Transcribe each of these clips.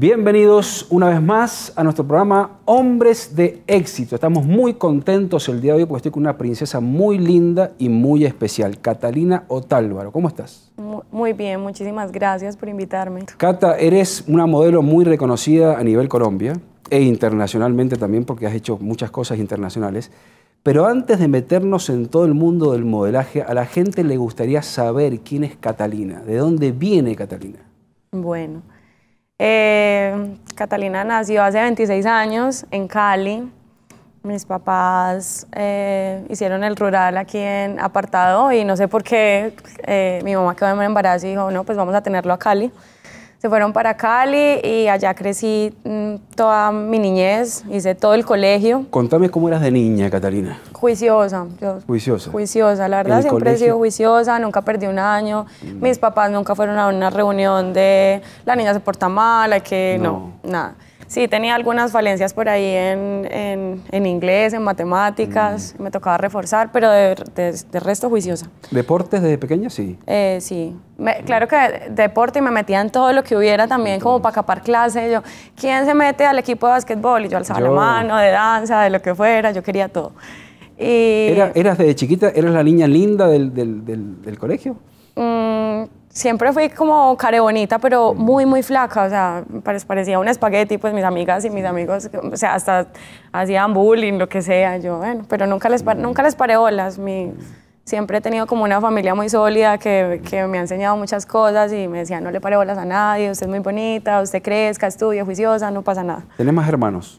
Bienvenidos una vez más a nuestro programa Hombres de Éxito. Estamos muy contentos el día de hoy porque estoy con una princesa muy linda y muy especial, Catalina Otálvaro. ¿Cómo estás? Muy bien, muchísimas gracias por invitarme. Cata, eres una modelo muy reconocida a nivel Colombia e internacionalmente también porque has hecho muchas cosas internacionales. Pero antes de meternos en todo el mundo del modelaje, a la gente le gustaría saber quién es Catalina, de dónde viene Catalina. Bueno. Eh, Catalina nació hace 26 años en Cali. Mis papás eh, hicieron el rural aquí en apartado y no sé por qué eh, mi mamá quedó en embarazo y dijo, no, pues vamos a tenerlo a Cali se fueron para Cali y allá crecí mm, toda mi niñez, hice todo el colegio. Contame cómo eras de niña, Catalina. Juiciosa. juiciosa. Juiciosa, la verdad siempre he sido juiciosa, nunca perdí un año. Mm. Mis papás nunca fueron a una reunión de la niña se porta mal, hay que... no nada. Sí, tenía algunas falencias por ahí en, en, en inglés, en matemáticas, mm. me tocaba reforzar, pero de, resto juiciosa. ¿Deportes desde pequeña? Sí. Eh, sí. claro que deporte y me metía en todo lo que hubiera también, como para capar clase. Yo, ¿quién se mete al equipo de básquetbol? Y yo alzaba la mano, de danza, de lo que fuera, yo quería todo. ¿Eras, desde chiquita, eras la niña linda del, del, del, del colegio? Mm, siempre fui como care bonita, pero muy, muy flaca, o sea, parecía un espagueti, pues mis amigas y mis amigos, o sea, hasta hacían bullying, lo que sea, yo, bueno, pero nunca les, nunca les paré olas, mi, siempre he tenido como una familia muy sólida que, me ha enseñado muchas cosas y me decía, no le paré bolas a nadie, usted es muy bonita, usted crezca, estudia, juiciosa, no pasa nada. ¿Tiene más hermanos?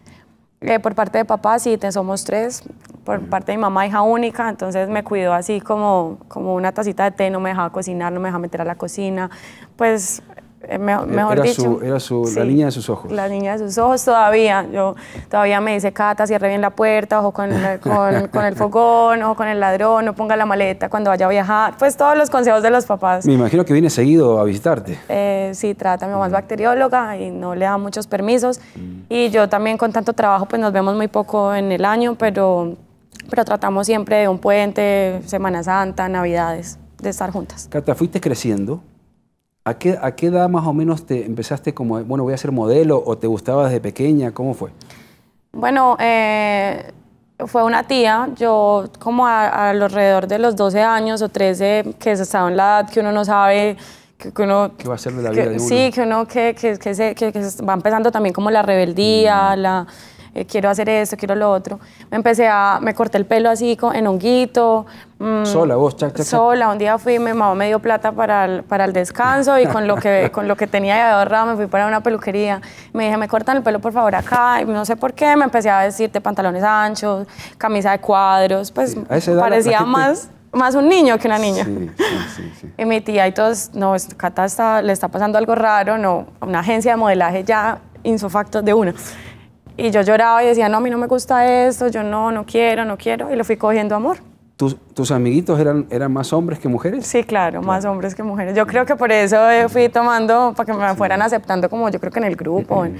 Eh, por parte de papá, sí, somos tres. Por parte de mi mamá, hija única, entonces me cuidó así como, como una tacita de té, no me dejaba cocinar, no me dejaba meter a la cocina. Pues eh, eh, era la niña de sus ojos. La niña de sus ojos todavía. Yo todavía me dice, Cata, cierre bien la puerta, ojo con, con, el fogón, ojo con el ladrón, no ponga la maleta cuando vaya a viajar. Pues todos los consejos de los papás. Me imagino que viene seguido a visitarte. Eh, sí, trata mi mamá es mm. bacterióloga y no le da muchos permisos. Mm. Y yo también con tanto trabajo, pues nos vemos muy poco en el año, pero, pero tratamos siempre de un puente, Semana Santa, Navidades, de estar juntas. Cata, fuiste creciendo ¿A qué, edad más o menos te empezaste como, bueno, voy a ser modelo o te gustaba desde pequeña? ¿Cómo fue? Bueno, eh, fue una tía, yo como a, alrededor de los 12 años o 13, que se estaba en la edad que uno no sabe, que, uno... va a ser de la vida de uno? Sí, que uno que, va empezando también como la rebeldía, mm. la eh, quiero hacer esto, quiero lo otro. Me empecé a, me corté el pelo así en honguito. Mm, sola vos, chac, Sola, un día fui, me mamá medio plata para el, para el descanso y con lo que, con lo que tenía de ahorrado me fui para una peluquería. Me dije, me cortan el pelo por favor acá, y no sé por qué, me empecé a decirte pantalones anchos, camisa de cuadros, pues parecía más... más un niño que una niña. Sí, sí, y mi tía y todos, no, Cata le está pasando algo raro, no, una agencia de modelaje ya insofacto de una. Y yo lloraba y decía, no, a mí no me gusta esto, yo no, no quiero, no quiero. Y lo fui cogiendo amor. ¿Tus, tus amiguitos eran, eran más hombres que mujeres? Sí, claro, más hombres que mujeres. Yo creo que por eso eh, fui tomando, para que me fueran aceptando como yo creo que en el grupo. Mm.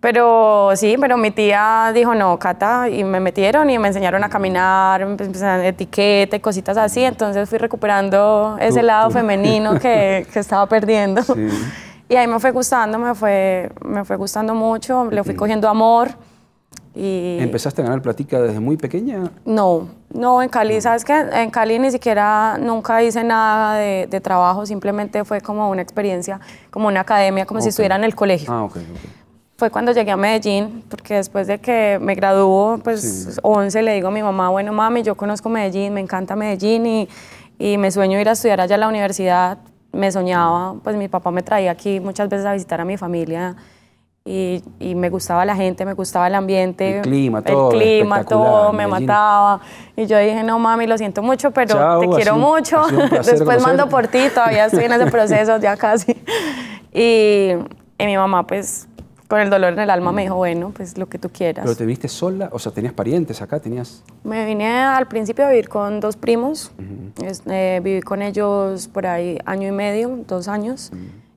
Pero sí, pero mi tía dijo, no, Cata, y me metieron y me enseñaron a caminar, em, pues, empezaron etiqueta y cositas así, entonces fui recuperando ese lado femenino que, que, estaba perdiendo. Sí. Y ahí me fue gustando, me fue, me fue gustando mucho, le fui cogiendo amor. Y... ¿Empezaste a ganar plática desde muy pequeña? No, no, en Cali, ¿sabes qué? En Cali ni siquiera, nunca hice nada de, trabajo, simplemente fue como una experiencia, como una academia, como si estuviera en el colegio. Ah, ok, fue cuando llegué a Medellín, porque después de que me graduó, pues 11, le digo a mi mamá, bueno, mami, yo conozco Medellín, me encanta Medellín y, y, me sueño ir a estudiar allá a la universidad, me soñaba, pues mi papá me traía aquí muchas veces a visitar a mi familia y, me gustaba la gente, me gustaba el ambiente. El clima, todo. El clima, todo, me mataba. Y yo dije, no mami, lo siento mucho, pero te quiero mucho. Después mando por ti, todavía estoy en ese proceso, ya casi. Y, y mi mamá pues con el dolor en el alma me mm. dijo, bueno, pues lo que tú quieras. ¿Pero te viste sola? O sea, ¿tenías parientes acá? ¿Tenías...? Me vine al principio a vivir con dos primos. Eh, viví con ellos por ahí año y medio, dos años.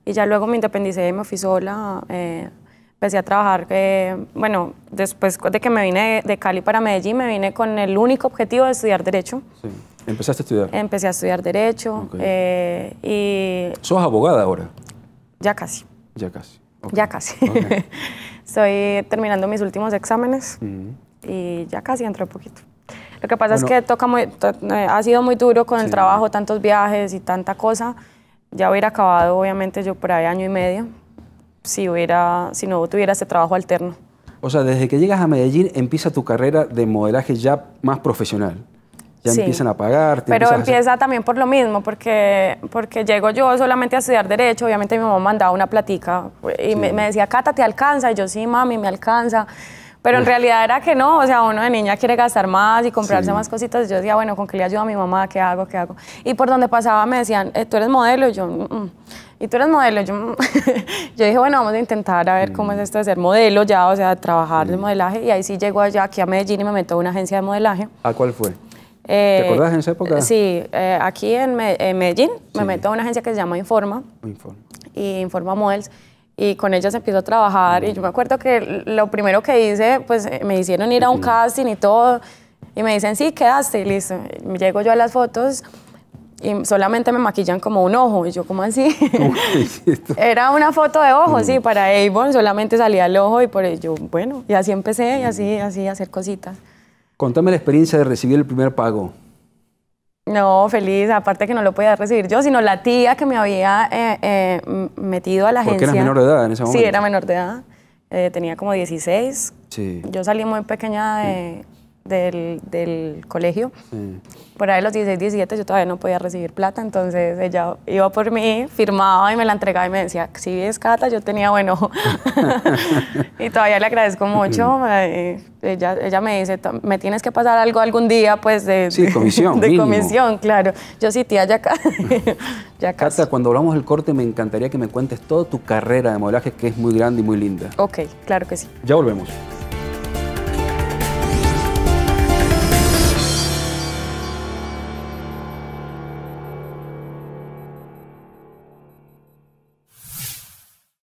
Y ya luego me independicé y me fui sola. Eh, empecé a trabajar, eh, bueno, después de que me vine de, Cali para Medellín, me vine con el único objetivo de estudiar Derecho. Sí. ¿Empezaste a estudiar? Empecé a estudiar Derecho. y... ¿Sos abogada ahora? Ya casi. Ya casi. Ya casi. Estoy terminando mis últimos exámenes y ya casi entré un poquito. Lo que pasa es que toca ha sido muy duro con el trabajo, tantos viajes y tanta cosa. Ya hubiera acabado, obviamente, yo por ahí año y medio, si, hubiera, si no tuviera ese trabajo alterno. O sea, desde que llegas a Medellín empieza tu carrera de modelaje ya más profesional ya empiezan a pagar. Pero empieza también por lo mismo, porque, porque llego yo solamente a estudiar Derecho, obviamente mi mamá mandaba una platica y me, decía, Cata, ¿te alcanza? Y yo, sí, mami, me alcanza. Pero en realidad era que no, o sea, uno de niña quiere gastar más y comprarse más cositas. yo decía, bueno, ¿con qué le ayudo a mi mamá? ¿Qué hago? ¿Qué hago? Y por donde pasaba me decían, eh, ¿tú eres modelo? Y yo, mm, mm". y tú eres modelo. Yo, mm". yo dije, bueno, vamos a intentar a ver cómo es esto de ser modelo ya, o sea, trabajar de modelaje. Y ahí sí llego allá, aquí a Medellín y me meto a una agencia de modelaje. ¿A cuál fue? Eh, ¿Te acuerdas en esa época? Sí, eh, aquí en, Medellín me meto a una agencia que se llama Informa. Informa. Y Informa Models. Y con ellas empiezo a trabajar. Y yo me acuerdo que lo primero que hice, pues eh, me hicieron ir a un casting y todo. Y me dicen, sí, quedaste. Y listo. Llego yo a las fotos y solamente me maquillan como un ojo. Y yo, como así? Era una foto de ojo, sí, para Avon solamente salía el ojo y por ello, bueno, y así empecé y así, así hacer cositas. Contame la experiencia de recibir el primer pago. No, feliz, aparte que no lo podía recibir yo, sino la tía que me había eh, eh, metido a la agencia. Porque era menor de edad en ese momento. Sí, era menor de edad. Eh, tenía como 16. Sí. Yo salí muy pequeña de, del, colegio. Por ahí los 16, 17 yo todavía no podía recibir plata, entonces ella iba por mí, firmaba y me la entregaba y me decía, si es Cata, yo tenía buen y todavía le agradezco mucho. Eh, ella, me dice, me tienes que pasar algo algún día, pues de, comisión, de, comisión, claro. Yo sí, tía, ya, ya Cata, cuando hablamos del corte me encantaría que me cuentes toda tu carrera de modelaje, que es muy grande y muy linda. Ok, claro que sí. Ya volvemos.